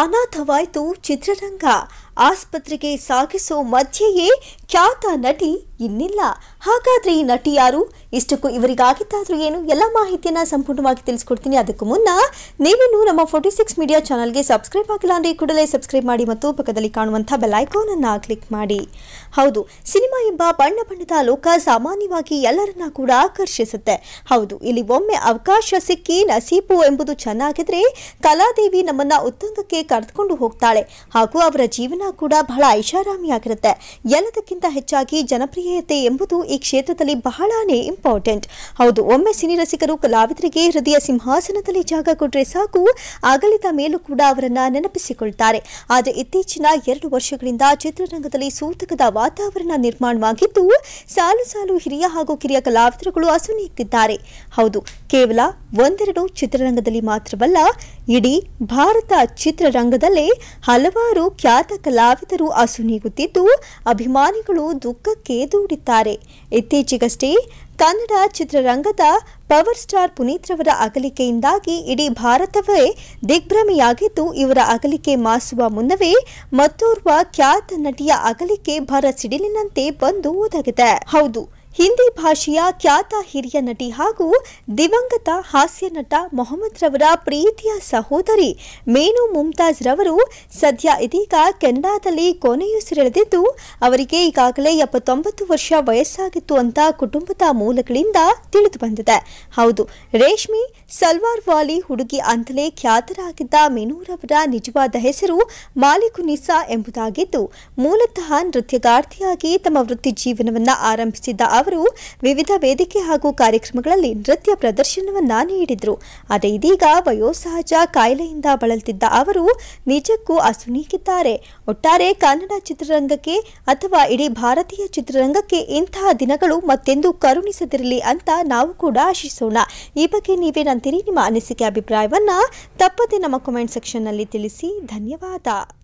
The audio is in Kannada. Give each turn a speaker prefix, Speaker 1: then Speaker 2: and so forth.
Speaker 1: अनाथवायतु तो चित्ररंग ಆಸ್ಪತ್ರೆಗೆ ಸಾಗಿಸೋ ಮಧ್ಯೆಯೇ ಖ್ಯಾತ ನಟಿ ಇನ್ನಿಲ್ಲ ಹಾಗಾದ್ರೆ ಈ ನಟಿ ಯಾರು ಇಷ್ಟಕ್ಕೂ ಇವರಿಗಾಗಿತ್ತಾದ್ರೂ ಏನು ಎಲ್ಲ ಮಾಹಿತಿಯನ್ನ ಸಂಪೂರ್ಣವಾಗಿ ತಿಳಿಸ್ಕೊಡ್ತೀನಿ ಅದಕ್ಕೂ ಮುನ್ನ ನೀವೇನು ನಮ್ಮ ಫೋರ್ಟಿ ಸಿಕ್ಸ್ ಮೀಡಿಯಾ ಚಾನಲ್ಗೆ ಸಬ್ಸ್ಕ್ರೈಬ್ ಆಗಿಲ್ಲ ಅಂದ್ರೆ ಕೂಡಲೇ ಸಬ್ಸ್ಕ್ರೈಬ್ ಮಾಡಿ ಮತ್ತು ಪಕ್ಕದಲ್ಲಿ ಕಾಣುವಂಥ ಬೆಲೈಕಾನನ್ನು ಕ್ಲಿಕ್ ಮಾಡಿ ಹೌದು ಸಿನಿಮಾ ಎಂಬ ಬಣ್ಣ ಬಣ್ಣದ ಲೋಕ ಸಾಮಾನ್ಯವಾಗಿ ಎಲ್ಲರನ್ನ ಕೂಡ ಆಕರ್ಷಿಸುತ್ತೆ ಹೌದು ಇಲ್ಲಿ ಒಮ್ಮೆ ಅವಕಾಶ ಸಿಕ್ಕಿ ನಸೀಬು ಎಂಬುದು ಚೆನ್ನಾಗಿದ್ರೆ ಕಲಾದೇವಿ ನಮ್ಮನ್ನ ಉತ್ತಂಗಕ್ಕೆ ಕರೆದುಕೊಂಡು ಹೋಗ್ತಾಳೆ ಹಾಗೂ ಅವರ ಜೀವನ ಜೀವನ ಕೂಡ ಬಹಳ ಐಷಾರಾಮಿಯಾಗಿರುತ್ತೆ ಎಲ್ಲದಕ್ಕಿಂತ ಹೆಚ್ಚಾಗಿ ಜನಪ್ರಿಯತೆ ಎಂಬುದು ಈ ಕ್ಷೇತ್ರದಲ್ಲಿ ಬಹಳಾನೇ ಇಂಪಾರ್ಟೆಂಟ್ ಹೌದು ಒಮ್ಮೆ ಸಿನಿ ರಸಿಕರು ಕಲಾವಿದರಿಗೆ ಹೃದಯ ಸಿಂಹಾಸನದಲ್ಲಿ ಜಾಗ ಕೊಟ್ಟರೆ ಸಾಕು ಅಗಲಿದ ಮೇಲೂ ಕೂಡ ಅವರನ್ನ ನೆನಪಿಸಿಕೊಳ್ತಾರೆ ಆದರೆ ಇತ್ತೀಚಿನ ಎರಡು ವರ್ಷಗಳಿಂದ ಚಿತ್ರರಂಗದಲ್ಲಿ ಸೂತಕದ ವಾತಾವರಣ ನಿರ್ಮಾಣವಾಗಿದ್ದು ಸಾಲು ಸಾಲು ಹಿರಿಯ ಹಾಗೂ ಕಿರಿಯ ಕಲಾವಿದರುಗಳು ಅಸುನೀಗಿದ್ದಾರೆ ಹೌದು ಕೇವಲ ಒಂದೆರಡು ಚಿತ್ರರಂಗದಲ್ಲಿ ಮಾತ್ರವಲ್ಲ ಇಡೀ ಭಾರತ ಚಿತ್ರರಂಗದಲ್ಲೇ ಹಲವಾರು ಖ್ಯಾತ ಕಲಾವಿದರು ಅಸುನೀಗುತ್ತಿದ್ದು ಅಭಿಮಾನಿಗಳು ದುಃಖಕ್ಕೆ ದೂಡಿದ್ದಾರೆ ಇತ್ತೀಚೆಗಷ್ಟೇ ಕನ್ನಡ ಚಿತ್ರರಂಗದ ಪವರ್ ಸ್ಟಾರ್ ಪುನೀತ್ ರವರ ಅಗಲಿಕೆಯಿಂದಾಗಿ ಇಡೀ ಭಾರತವೇ ದಿಗ್ಭ್ರಮೆಯಾಗಿದ್ದು ಇವರ ಅಗಲಿಕೆ ಮಾಸುವ ಮುನ್ನವೇ ಮತ್ತೋರ್ವ ಖ್ಯಾತ ನಟಿಯ ಅಗಲಿಕೆ ಭರ ಸಿಡಿಲಿನಂತೆ ಬಂದು ಒದಗಿದೆ ಹೌದು ಹಿಂದಿ ಭಾಷೆಯ ಖ್ಯಾತ ಹಿರಿಯ ನಟಿ ಹಾಗೂ ದಿವಂಗತ ಹಾಸ್ಯ ನಟ ಮೊಹಮ್ಮದ್ ರವರ ಪ್ರೀತಿಯ ಸಹೋದರಿ ಮೇನು ಮುಮ್ತಾಜ್ ರವರು ಸದ್ಯ ಇದೀಗ ಕೆನಡಾದಲ್ಲಿ ಕೊನೆಯುಸಿರೆಳೆದಿದ್ದು ಅವರಿಗೆ ಈಗಾಗಲೇ ಎಪ್ಪತ್ತೊಂಬತ್ತು ವರ್ಷ ವಯಸ್ಸಾಗಿತ್ತು ಅಂತ ಕುಟುಂಬದ ಮೂಲಗಳಿಂದ ತಿಳಿದು ಬಂದಿದೆ ಹೌದು ರೇಷ್ಮಿ ಸಲ್ವಾರ್ ವಾಲಿ ಹುಡುಗಿ ಅಂತಲೇ ಖ್ಯಾತರಾಗಿದ್ದ ರವರ ನಿಜವಾದ ಹೆಸರು ಮಾಲಿಕುನಿಸಾ ಎಂಬುದಾಗಿದ್ದು ಮೂಲತಃ ನೃತ್ಯಗಾರ್ತಿಯಾಗಿ ತಮ್ಮ ವೃತ್ತಿ ಜೀವನವನ್ನು ಆರಂಭಿಸಿದ್ದ ಅವರು ವಿವಿಧ ವೇದಿಕೆ ಹಾಗೂ ಕಾರ್ಯಕ್ರಮಗಳಲ್ಲಿ ನೃತ್ಯ ಪ್ರದರ್ಶನವನ್ನ ನೀಡಿದ್ರು ಆದರೆ ಇದೀಗ ವಯೋಸಹಜ ಕಾಯಿಲೆಯಿಂದ ಬಳಲ್ತಿದ್ದ ಅವರು ನಿಜಕ್ಕೂ ಅಸುನೀಗಿದ್ದಾರೆ ಒಟ್ಟಾರೆ ಕನ್ನಡ ಚಿತ್ರರಂಗಕ್ಕೆ ಅಥವಾ ಇಡೀ ಭಾರತೀಯ ಚಿತ್ರರಂಗಕ್ಕೆ ಇಂತಹ ದಿನಗಳು ಮತ್ತೆಂದು ಕರುಣಿಸದಿರಲಿ ಅಂತ ನಾವು ಕೂಡ ಆಶಿಸೋಣ ಈ ಬಗ್ಗೆ ನೀವೇನಂತೀರಿ ನಿಮ್ಮ ಅನಿಸಿಕೆ ಅಭಿಪ್ರಾಯವನ್ನ ತಪ್ಪದೆ ನಮ್ಮ ಕಮೆಂಟ್ ಸೆಕ್ಷನ್ನಲ್ಲಿ ತಿಳಿಸಿ ಧನ್ಯವಾದ